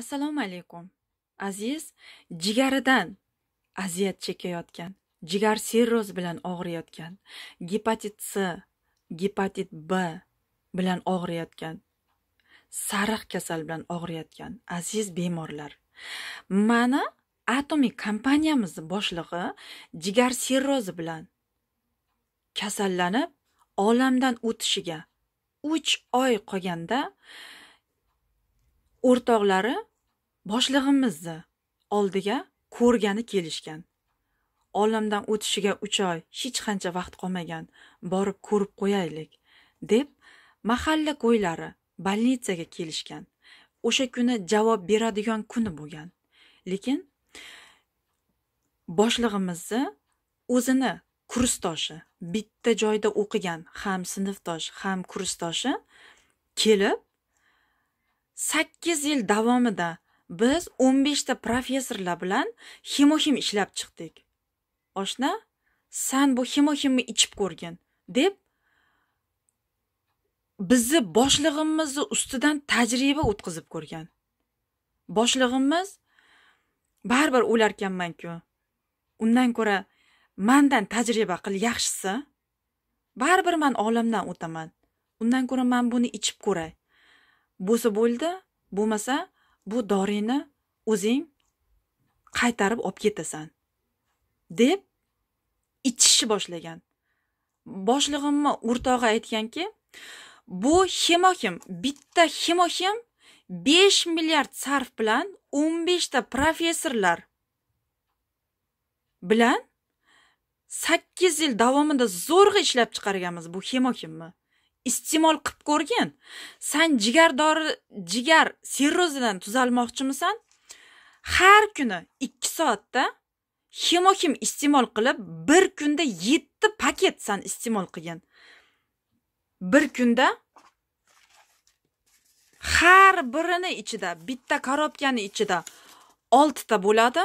assalomu alaykum aziz jigaridan aziyat chekayotgan jigar sirroz bilan og'riyotgan gepatit c gepatit b bilan og'riyotgan sariq kasal bilan og'riyotgan aziz bemorlar mana atomiy kompaniyamizni boshlig'i jigar sirrozi bilan kasallanib olamdan o'tishiga uch oy qolganda o'rtoqlari boshlig'imizni oldiga ko'rgani kelishgan olamdan o'tishiga uch oy hech qancha vaqt qolmagan borib ko'rib qo'yaylik deb mahalla ko'ylari больницaga kelishgan o'sha kuni javob beradigan kuni bo'lgan lekin boshlig'imizni o'zini kursdoshi bitta joyda o'qigan ham sinfdosh ham kursdoshi kelib sakkiz yil davomida biz o'n beshta professorlar bilan hemoxim ishlab chiqdik oshna san bu hemoximni ichib ko'rgin deb bizni boshlig'imizni ustidan tajriba o'tkazib ko'rgan boshlig'imiz baribir o'larkanmanku undan ko'ra mandan tajriba qil yaxshisi baribir man olamdan o'taman undan ko'ra man buni ichib ko'ray bo'lsa bo'ldi bo'lmasa bu dorini o'zing qaytarib olib ketasan deb ichishni boshlagan boshlig'imni o'rtog'i aytganki bu himokim bitta himokim besh milliard sarf bilan o'n beshta professorlar bilan sakkiz yil davomida zo'rg'a ishlab chiqarganmiz bu himokimni iste'mol qilib ko'rgin san jigar dori jigar sirrozidan tuzalmoqchimisan har kuni ikki soatda hemohim iste'mol qilib bir kunda yetti paket san iste'mol qilgin bir kunda har birini ichida bitta korobkani ichida oltita bo'ladi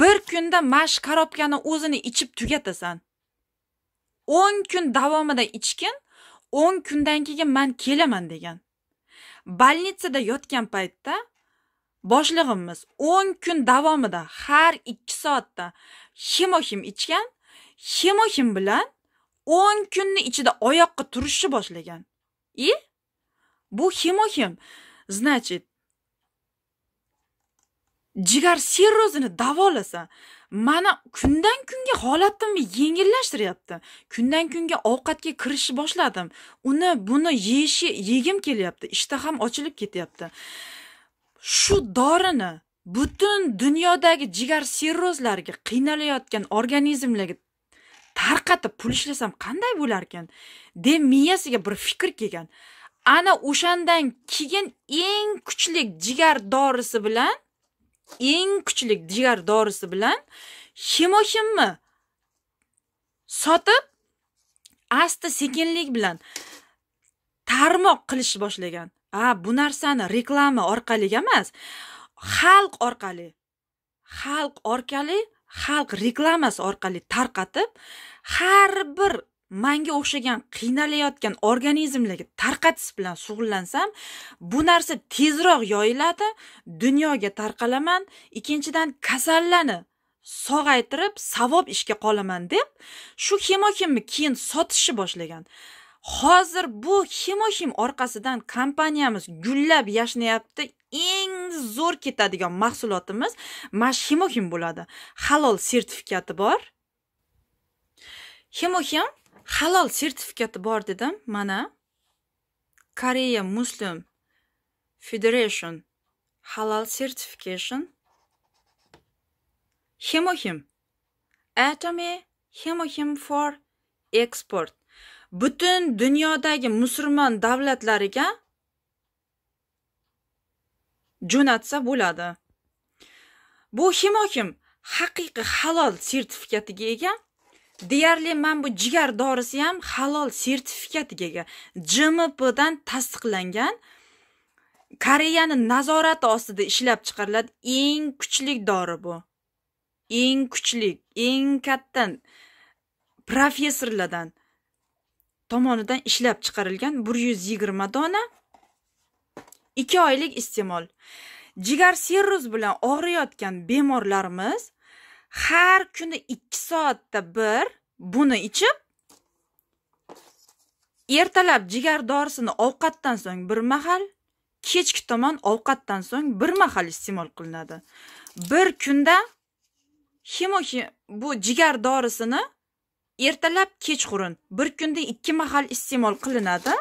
bir kunda mash korobkani o'zini ichib tugatasan o'n kun davomida ichgin o'n kundan keyin man kelaman degan больницада yotgan paytda boshlig'imiz o'n kun davomida har ikki soatda hemohim ichgan hemohim bilan o'n kunni ichida oyoqqa turishni boshlagan и bu hemohim значит jigar sirrozini davolasa mana kundan kunga holatimni yengillashtiryapti kundan kunga ovqatga kirishni boshladim uni buni yeyishga yegim kelyapti ishtaham ochilib ketyapti shu dorini butun dunyodagi jigar sirrozlarga qiynalayotgan organizmlarga tarqatib pul ishlasam qanday bo'larkan deb miyasiga bir fikr kelgan ana o'shandan keyin eng kuchli jigar dorisi bilan eng kuchli jigar dorisi bilan ximo sotib asta sekinlik bilan tarmoq qilish boshlagan a bu narsani reklama orqali emas xalq orqali xalq orqali xalq reklamasi orqali tarqatib har bir manga o'xshagan qiynalayotgan organizmlarga tarqatish bilan shug'ullansam bu narsa tezroq yoyiladi dunyoga tarqalaman ikkinchidan kasallarni sog'aytirib savob ishga qolaman deb shu hemokimni keyin sotishni boshlagan hozir bu xemokim orqasidan kompaniyamiz gullab yashnayapti eng zo'r ketadigan mahsulotimiz mana xemokim bo'ladi halol sertifikati bor hemohem halol sertifikati bor dedim mana koreya muslim federation halol certification hemohim atomy hemohim for export butun dunyodagi musulmon davlatlariga jo'natsa bo'ladi bu hemohim haqiqiy halol sertifikatiga ega deyarli mana bu jigar dorisi ham halol sertifikatiga ega jmpdan tasdiqlangan koreyani nazorati ostida ishlab chiqariladi eng kuchli dori bu eng kuchli eng katta professorlardan tomonidan ishlab chiqarilgan bir yuz yigirma dona ikki oylik iste'mol jigar sirroz bilan og'riyotgan bemorlarimiz har kuni ikki soatda bir buni ichib ertalab jigar dorisini ovqatdan so'ng bir mahal kechki tomon ovqatdan so'ng bir mahal iste'mol qilinadi bir kunda himo bu jigar dorisini ertalab kechqurun bir kunda ikki mahal iste'mol qilinadi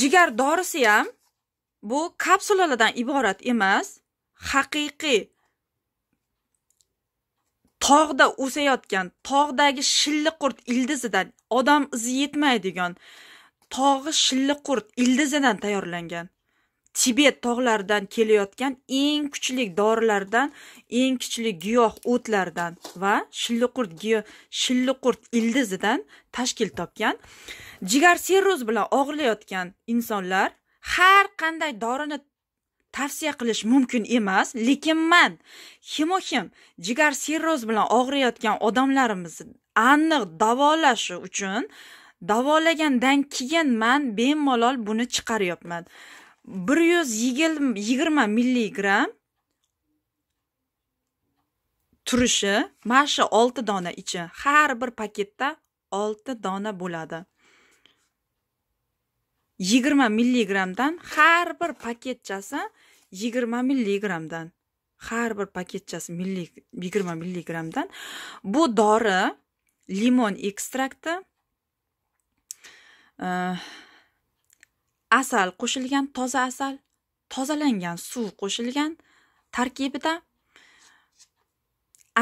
jigar dorisi ham bu kapsulalardan iborat emas haqiqiy tog'da o'sayotgan tog'dagi shilli qurt ildizidan odam izi yetmaydigan tog'i shilli qurt ildizidan tayyorlangan tibet tog'laridan kelayotgan eng kuchli dorilardan eng kuchli giyoh o'tlardan va shilliqurt shilliqurt ildizidan tashkil topgan jigar serroz bilan og'irlayotgan insonlar har qanday dorini tavsiya qilish mumkin emas lekin man himohim jigar sirroz bilan og'riyotgan odamlarimizni aniq davolash uchun davolagandan keyin man bemalol buni chiqaryapman bir yuz yigirma milligram turishi mana shu olti dona ichi har bir paketda olti dona bo'ladi yigirma milligramdan har bir paketchasi yigirma milligrammdan har bir paketchasi milli yigirma milligrammdan bu dori limon ekstrakti e, asal qo'shilgan toza asal tozalangan suv qo'shilgan tarkibida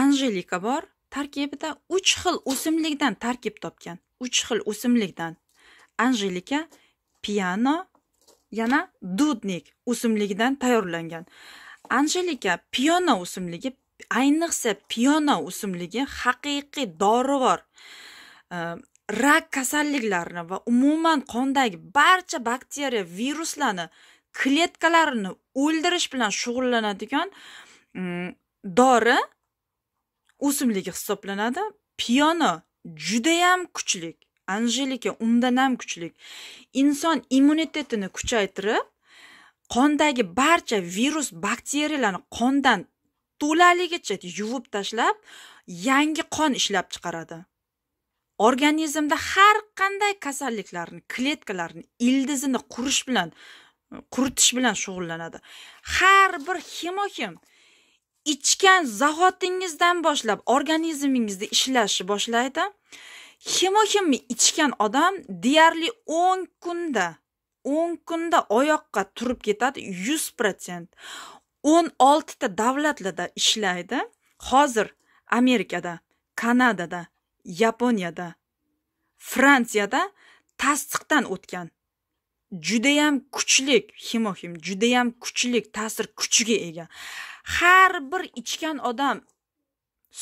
anjelika bor tarkibida uch xil o'simlikdan tarkib topgan uch xil o'simlikdan anjelika piano yana dudnik o'simligidan tayyorlangan anjelika piona o'simligi ayniqsa piona o'simligi haqiqiy dorivor e, rak kasalliklarini va umuman qondagi barcha bakteriya viruslarni kletkalarini o'ldirish bilan shug'ullanadigan e, dori o'simligi hisoblanadi piona judayam kuchlik anjelika undan ham kuchli inson immunitetini kuchaytirib qondagi barcha virus bakteriyalarni qondan to'laligicha yuvib tashlab yangi qon ishlab chiqaradi organizmda har qanday kasalliklarni kletkalarni ildizini qurish bilan quritish bilan shug'ullanadi har bir hemoxim ichgan zahotingizdan boshlab organizmingizda ishlashni boshlaydi himo himni ichgan odam deyarli o'n kunda o'n kunda oyoqqa turib ketadi yuz protsent o'n oltita davlatlarda ishlaydi hozir amerikada kanadada yaponiyada fransiyada tasdiqdan o'tgan judayam kuchli himohim judayam kuchli ta'sir kuchiga ega har bir ichgan odam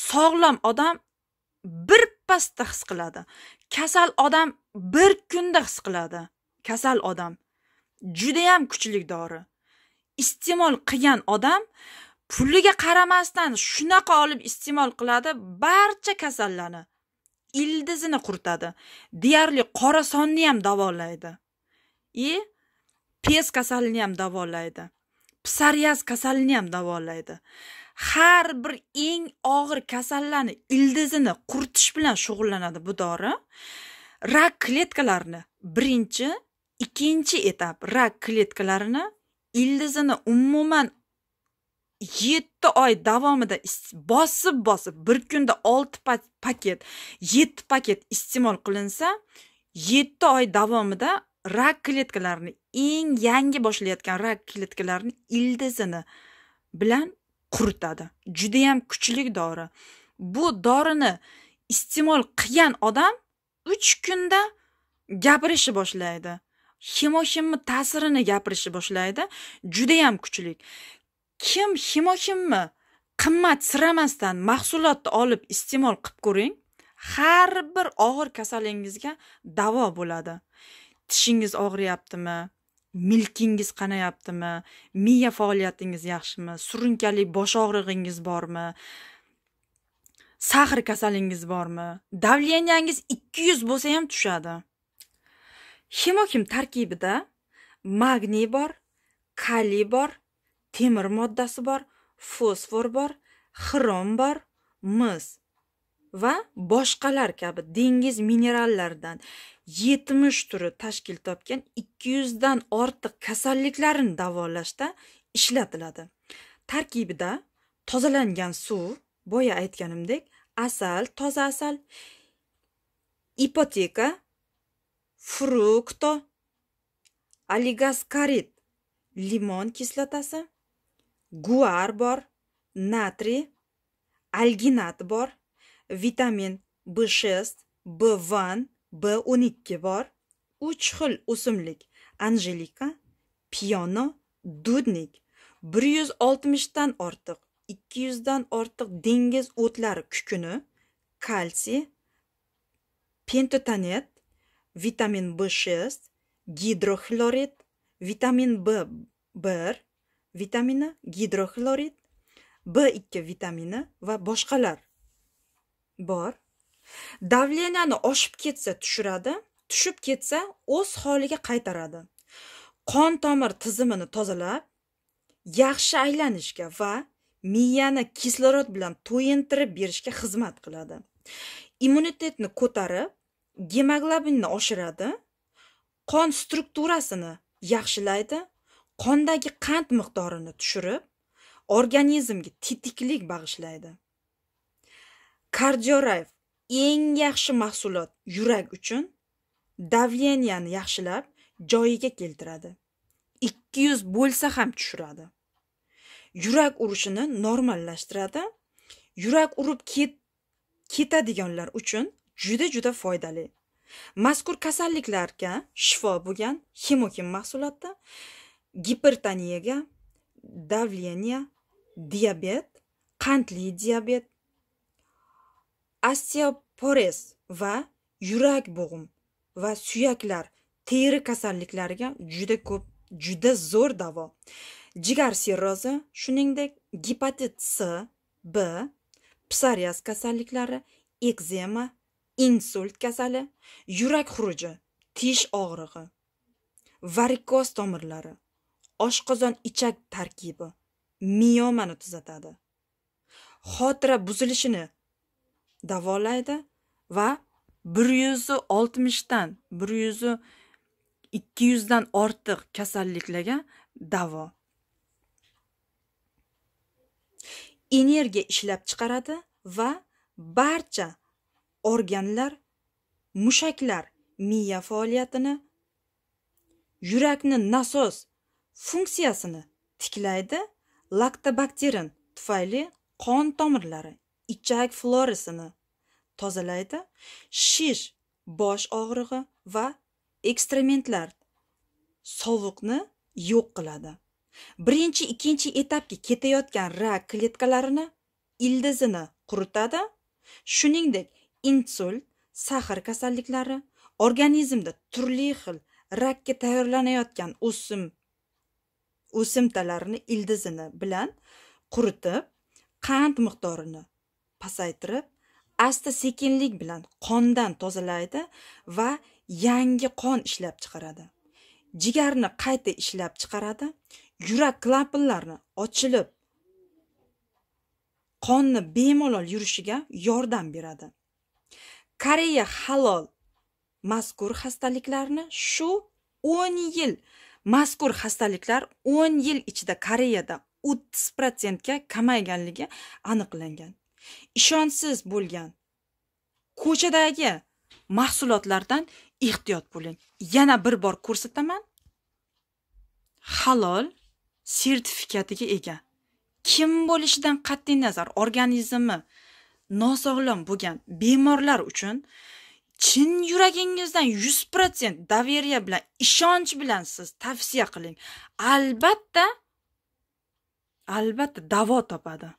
sog'lom odam bir pasda his qiladi kasal odam bir kunda his qiladi kasal odam judayam kuchli dori iste'mol qilgan odam puliga qaramasdan shunaqa olib iste'mol qiladi barcha kasallarni ildizini quritadi deyarli qora sonni ham davolaydi и pes kasalini ham davolaydi psoriaz kasalini ham davolaydi har bir eng og'ir kasallarni ildizini quritish bilan shug'ullanadi bu dori rak kletkalarini birinchi ikkinchi etap rak kletkalarini ildizini umuman yetti oy davomida bosib bosib bir kunda olti paket yetti paket iste'mol qilinsa yetti oy davomida rak kletkalarini eng yangi boshlayotgan rak kletkalarini ildizini bilan quritadi judayam kuchli dori bu dorini iste'mol qilgan odam uch kunda gapirishni boshlaydi himoshimni ta'sirini gapirishni boshlaydi judayam kuchli kim himoshimni qimmat siramasdan mahsulotni olib iste'mol qilib ko'ring har bir og'ir kasalingizga davo bo'ladi tishingiz og'riyaptimi milkingiz qanayaptimi miya faoliyatingiz yaxshimi surunkali bosh og'rig'ingiz bormi sahr kasalingiz bormi davleniyangiz ikki yuz bo'lsa ham tushadi himokim tarkibida magniy bor kaliy bor temir moddasi bor fosfor bor xrom bor mis va boshqalar kabi dengiz minerallaridan yetmish turi tashkil topgan ikki yuzdan ortiq kasalliklarni davolashda ishlatiladi tarkibida tozalangan suv boya aytganimdek asal toza asal ipoteka frukto oligoskarid limon kislotasi guar bor natriy alginat bor vitamin B6, B1, B12 bor. 3 xil o'simlik: anjelika, piyono, dudnik. 160 dan ortiq, 200 dan ortiq dengiz o'tlari kukuni, kalsiy, pentotanet, vitamin B6, gidroxlorid, vitamin B1, vitamini gidroxlorid, B2 vitamini va boshqalar. bor davleniyani oshib ketsa tushiradi tushib ketsa o'z holiga qaytaradi qon tomir tizimini tozalab yaxshi aylanishga va miyani kislorod bilan to'yintirib berishga xizmat qiladi immunitetni ko'tarib gemoglobinni oshiradi qon strukturasini yaxshilaydi qondagi qand miqdorini tushirib organizmga tetiklik bag'ishlaydi kardiorav eng yaxshi mahsulot yurak uchun davleniyani yaxshilab joyiga keltiradi 200 bo'lsa ham tushiradi yurak urishini normallashtiradi yurak urib ketadiganlar uchun juda juda foydali mazkur kasalliklarga shifo bo'lgan himokin mahsulotda gipertoniyaga davleniya diabet qandli diabet osteoporez va yurak bo'g'im va suyaklar teri kasalliklariga juda ko'p juda zo'r davo jigar sirrozi shuningdek gepatit c b psoriaz kasalliklari ekzema insult kasali yurak xuruji tish og'rig'i varikoz tomirlari oshqozon ichak tarkibi miyomani tuzatadi xotira buzilishini davolaydi va bir yuz oltmishdan bir yuz ikki yuzdan ortiq kasalliklarga davo energiya ishlab chiqaradi va barcha organlar mushaklar miya faoliyatini yurakni nasos funksiyasini tiklaydi laktobakterin tufayli qon tomirlari ichak florasini tozalaydi shish bosh og'rig'i va ekstrementlar sovuqni yo'q qiladi birinchi ikkinchi etapga ketayotgan rak kletkalarini ildizini quritadi shuningdek insult sahr kasalliklari organizmda turli xil rakka tayyorlanayotgan o'sim o'simtalarini ildizini bilan quritib qand miqdorini pasaytirib asta sekinlik bilan qondan tozalaydi va yangi qon ishlab chiqaradi jigarni qayta ishlab chiqaradi yurak klapanlarini ochilib qonni bemalol yurishiga yordam beradi koreya halol mazkur xastaliklarni shu 10 yil mazkur xastaliklar 10 yil ichida koreyada 30 protsentga kamayganligi aniqlangan ishonchsiz bo'lgan ko'chadagi mahsulotlardan ehtiyot bo'ling yana bir bor ko'rsataman halol sertifikatiga ega kim bo'lishidan qat'iy nazar organizmi nosog'lom bo'lgan bemorlar uchun chin yuragingizdan yuz protsent доверие bilan ishonch bilan siz tavsiya qiling albatta albatta davo topadi